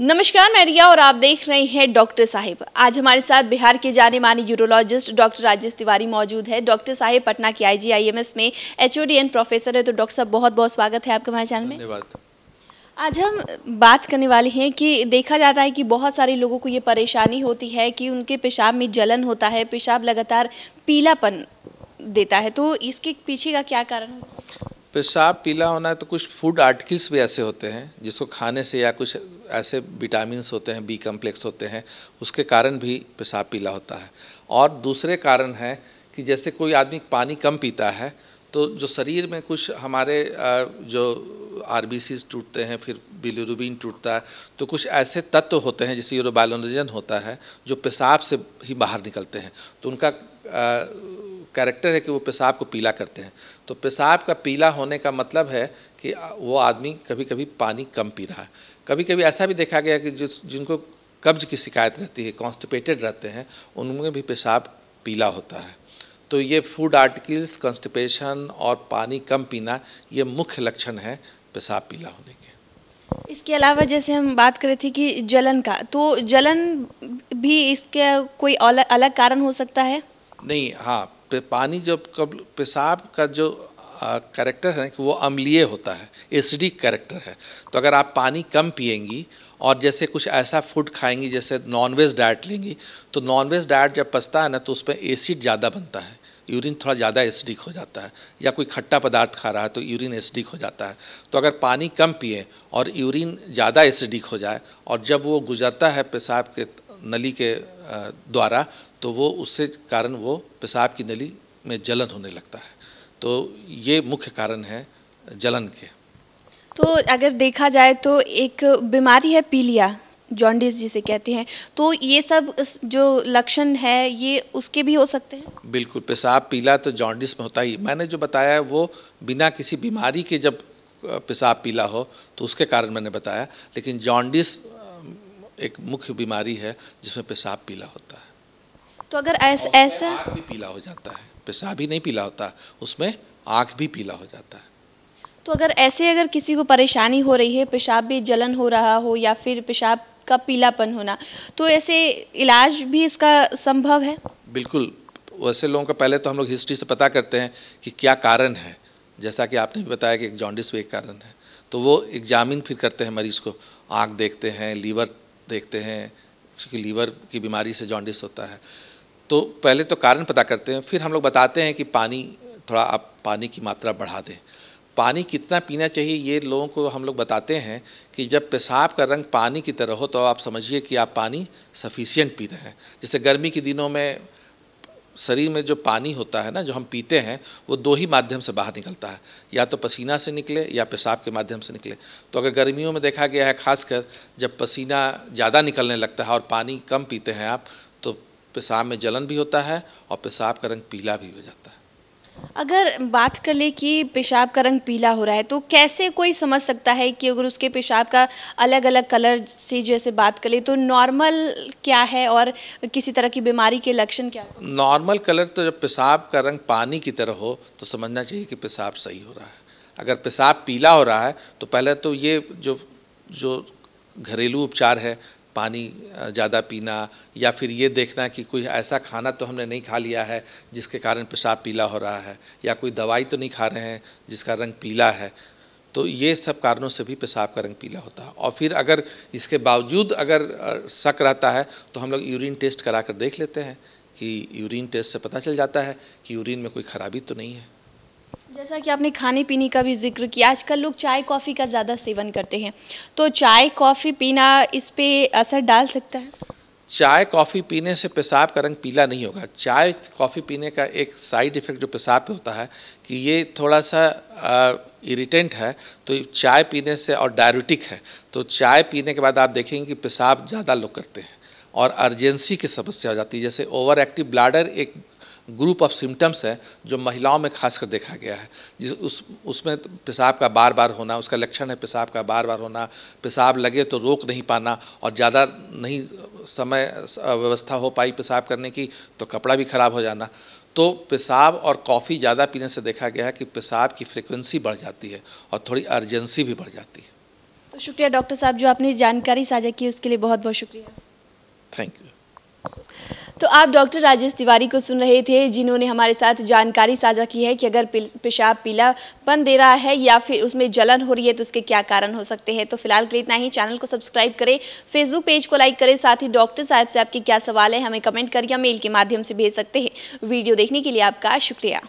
नमस्कार मैं रिया और आप देख रहे हैं डॉक्टर साहिब आज हमारे साथ बिहार के जाने माने यूरोलॉजिस्ट डॉक्टर राजेश तिवारी मौजूद है डॉक्टर साहिब पटना के आई में एच एंड प्रोफेसर है तो डॉक्टर साहब बहुत बहुत स्वागत है आपके हमारे चैनल में आज हम बात करने वाले हैं कि देखा जाता है कि बहुत सारे लोगों को ये परेशानी होती है कि उनके पेशाब में जलन होता है पेशाब लगातार पीलापन देता है तो इसके पीछे का क्या कारण होता है पेशाब पीला होना है तो कुछ फूड आर्टिकल्स भी ऐसे होते हैं जिसको खाने से या कुछ ऐसे विटामिन होते हैं बी कम्प्लेक्स होते हैं उसके कारण भी पेशाब पीला होता है और दूसरे कारण है कि जैसे कोई आदमी पानी कम पीता है तो जो शरीर में कुछ हमारे जो आर टूटते हैं फिर बिलिरुबिन टूटता है तो कुछ ऐसे तत्व होते हैं जैसे यूरोबायोलोजन होता है जो पेशाब से ही बाहर निकलते हैं तो उनका कैरेक्टर है कि वो पेशाब को पीला करते हैं तो पेशाब का पीला होने का मतलब है कि वो आदमी कभी कभी पानी कम पी रहा है कभी कभी ऐसा भी देखा गया कि जिस जिनको कब्ज की शिकायत रहती है कॉन्स्टिपेटेड रहते हैं उनमें भी पेशाब पीला होता है तो ये फूड आर्टिकल्स कॉन्स्टिपेशन और पानी कम पीना ये मुख्य लक्षण है पेशाब पीला होने के इसके अलावा जैसे हम बात कर रहे थे कि जलन का तो जलन भी इसके कोई अलग कारण हो सकता है नहीं हाँ पानी जब कब पेशाब का जो करेक्टर है कि वो अम्लीय होता है एसिडिक कैरेक्टर है तो अगर आप पानी कम पिएंगी और जैसे कुछ ऐसा फूड खाएंगी जैसे नॉनवेज डाइट लेंगी तो नॉनवेज डाइट जब पसता है ना तो उसमें एसिड ज़्यादा बनता है यूरिन थोड़ा ज़्यादा एसिडिक हो जाता है या कोई खट्टा पदार्थ खा रहा है तो यूरिन एसिडिक हो जाता है तो अगर पानी कम पिए और यूरिन ज़्यादा एसिडिक हो जाए और जब वो गुजरता है पेशाब के नली के द्वारा तो वो उससे कारण वो पेशाब की नली में जलन होने लगता है तो ये मुख्य कारण है जलन के तो अगर देखा जाए तो एक बीमारी है पीलिया जॉन्डिस जिसे कहते हैं तो ये सब जो लक्षण है ये उसके भी हो सकते हैं बिल्कुल पेशाब पीला तो जॉन्डिस में होता ही मैंने जो बताया वो बिना किसी बीमारी के जब पेशाब पीला हो तो उसके कारण मैंने बताया लेकिन जॉन्डिस एक मुख्य बीमारी है जिसमें पेशाब पीला होता है तो अगर ऐस, ऐसा आँख भी पीला हो जाता है पेशाब ही नहीं पीला होता उसमें आँख भी पीला हो जाता है तो अगर ऐसे अगर किसी को परेशानी हो रही है पेशाब भी जलन हो रहा हो या फिर पेशाब का पीलापन होना तो ऐसे इलाज भी इसका संभव है बिल्कुल वैसे लोगों का पहले तो हम लोग हिस्ट्री से पता करते हैं कि क्या कारण है जैसा कि आपने भी बताया कि एक जॉन्डिस भी एक कारण है तो वो एग्जामिन फिर करते हैं मरीज़ को आँख देखते हैं लीवर देखते हैं क्योंकि लीवर की बीमारी से जॉन्डिस होता है तो पहले तो कारण पता करते हैं फिर हम लोग बताते हैं कि पानी थोड़ा आप पानी की मात्रा बढ़ा दें पानी कितना पीना चाहिए ये लोगों को हम लोग बताते हैं कि जब पेशाब का रंग पानी की तरह हो तो आप समझिए कि आप पानी सफिशियंट पी रहे हैं जैसे गर्मी के दिनों में शरीर में जो पानी होता है ना जो हम पीते हैं वो दो ही माध्यम से बाहर निकलता है या तो पसीना से निकले या पेशाब के माध्यम से निकले तो अगर गर्मियों में देखा गया है खासकर जब पसीना ज़्यादा निकलने लगता है और पानी कम पीते हैं आप तो पेशाब में जलन भी होता है और पेशाब का रंग पीला भी हो जाता है अगर बात कर ले कि पेशाब का रंग पीला हो रहा है तो कैसे कोई समझ सकता है कि अगर उसके पेशाब का अलग अलग कलर से जैसे बात कर ले तो नॉर्मल क्या है और किसी तरह की बीमारी के लक्षण क्या नॉर्मल कलर तो जब पेशाब का रंग पानी की तरह हो तो समझना चाहिए कि पेशाब सही हो रहा है अगर पेशाब पीला हो रहा है तो पहले तो ये जो जो घरेलू उपचार है पानी ज़्यादा पीना या फिर ये देखना कि कोई ऐसा खाना तो हमने नहीं खा लिया है जिसके कारण पेशाब पीला हो रहा है या कोई दवाई तो नहीं खा रहे हैं जिसका रंग पीला है तो ये सब कारणों से भी पेशाब का रंग पीला होता है और फिर अगर इसके बावजूद अगर शक रहता है तो हम लोग यूरिन टेस्ट करा कर देख लेते हैं कि यूरिन टेस्ट से पता चल जाता है कि यूरिन में कोई ख़राबी तो नहीं है जैसा कि आपने खाने पीने का भी जिक्र किया आजकल लोग चाय कॉफ़ी का ज़्यादा सेवन करते हैं तो चाय कॉफ़ी पीना इस पर असर डाल सकता है चाय कॉफ़ी पीने से पेशाब का रंग पीला नहीं होगा चाय कॉफ़ी पीने का एक साइड इफ़ेक्ट जो पेशाब पे होता है कि ये थोड़ा सा इरिटेंट है तो चाय पीने से और डायबिटिक है तो चाय पीने के बाद आप देखेंगे कि पेशाब ज़्यादा लोग करते हैं और अर्जेंसी की समस्या हो जाती है जैसे ओवर एक्टिव ब्लाडर एक ग्रुप ऑफ सिम्टम्स है जो महिलाओं में खासकर देखा गया है जिस उस उसमें पेशाब का बार बार होना उसका लक्षण है पेशाब का बार बार होना पेशाब लगे तो रोक नहीं पाना और ज़्यादा नहीं समय व्यवस्था हो पाई पेशाब करने की तो कपड़ा भी ख़राब हो जाना तो पेशाब और कॉफ़ी ज़्यादा पीने से देखा गया है कि पेशाब की फ्रिक्वेंसी बढ़ जाती है और थोड़ी अर्जेंसी भी बढ़ जाती है तो शुक्रिया डॉक्टर साहब जो आपने जानकारी साझा की उसके लिए बहुत बहुत शुक्रिया थैंक यू तो आप डॉक्टर राजेश तिवारी को सुन रहे थे जिन्होंने हमारे साथ जानकारी साझा की है कि अगर पेशाब पीलापन दे रहा है या फिर उसमें जलन हो रही है तो उसके क्या कारण हो सकते हैं तो फिलहाल के लिए इतना ही चैनल को सब्सक्राइब करें फेसबुक पेज को लाइक करें साथ ही डॉक्टर साहब से आपके क्या सवाल है हमें कमेंट कर या मेल के माध्यम से भेज सकते हैं वीडियो देखने के लिए आपका शुक्रिया